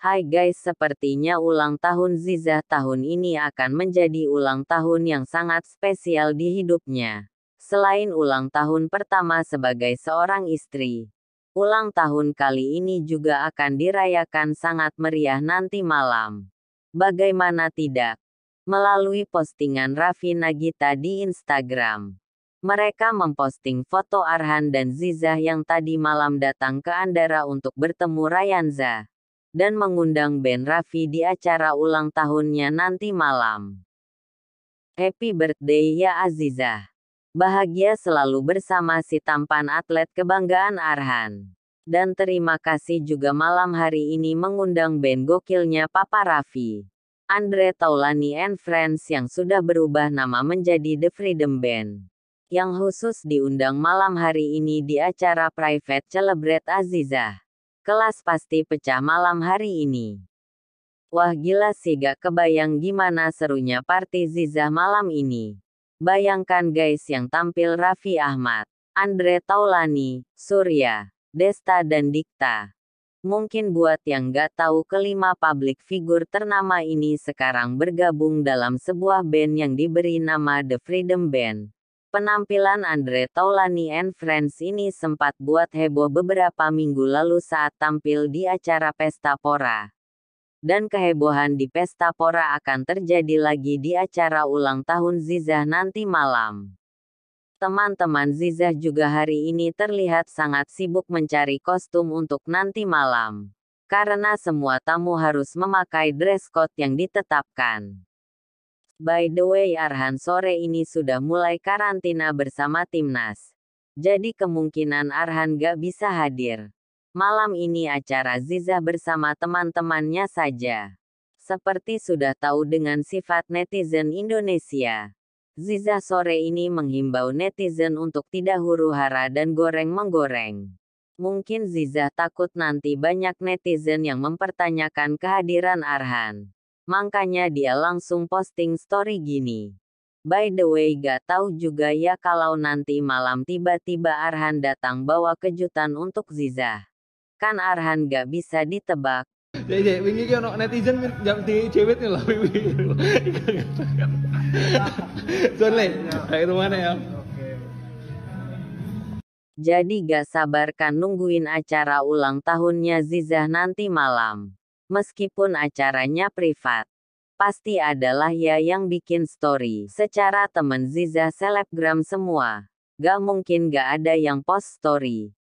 Hai guys, sepertinya ulang tahun Zizah tahun ini akan menjadi ulang tahun yang sangat spesial di hidupnya. Selain ulang tahun pertama sebagai seorang istri, ulang tahun kali ini juga akan dirayakan sangat meriah nanti malam. Bagaimana tidak? Melalui postingan Raffi Nagita di Instagram. Mereka memposting foto Arhan dan Zizah yang tadi malam datang ke Andara untuk bertemu Rayanza dan mengundang Ben Raffi di acara ulang tahunnya nanti malam. Happy birthday ya Aziza. Bahagia selalu bersama si tampan atlet kebanggaan Arhan. Dan terima kasih juga malam hari ini mengundang band gokilnya Papa Raffi. Andre Taulani and Friends yang sudah berubah nama menjadi The Freedom Band. Yang khusus diundang malam hari ini di acara private celebrate Aziza. Kelas pasti pecah malam hari ini. Wah gila sih gak kebayang gimana serunya party Zizah malam ini. Bayangkan guys yang tampil Raffi Ahmad, Andre Taulani, Surya, Desta dan Dikta. Mungkin buat yang gak tahu kelima publik figur ternama ini sekarang bergabung dalam sebuah band yang diberi nama The Freedom Band. Penampilan Andre Taulani and Friends ini sempat buat heboh beberapa minggu lalu saat tampil di acara Pesta Pora. Dan kehebohan di Pesta Pora akan terjadi lagi di acara ulang tahun Zizah nanti malam. Teman-teman Zizah juga hari ini terlihat sangat sibuk mencari kostum untuk nanti malam. Karena semua tamu harus memakai dress code yang ditetapkan. By the way Arhan sore ini sudah mulai karantina bersama timnas. Jadi kemungkinan Arhan gak bisa hadir. Malam ini acara Ziza bersama teman-temannya saja. Seperti sudah tahu dengan sifat netizen Indonesia. Ziza sore ini menghimbau netizen untuk tidak huru-hara dan goreng-menggoreng. Mungkin Ziza takut nanti banyak netizen yang mempertanyakan kehadiran Arhan. Makanya dia langsung posting story gini. By the way gak tahu juga ya kalau nanti malam tiba-tiba Arhan datang bawa kejutan untuk Ziza. Kan Arhan gak bisa ditebak. Jadi, ini netizen jam di lah kayak mana ya? Jadi gak sabarkan nungguin acara ulang tahunnya Ziza nanti malam meskipun acaranya privat. Pasti adalah ya yang bikin story. Secara temen Ziza selebgram semua. Gak mungkin gak ada yang post story.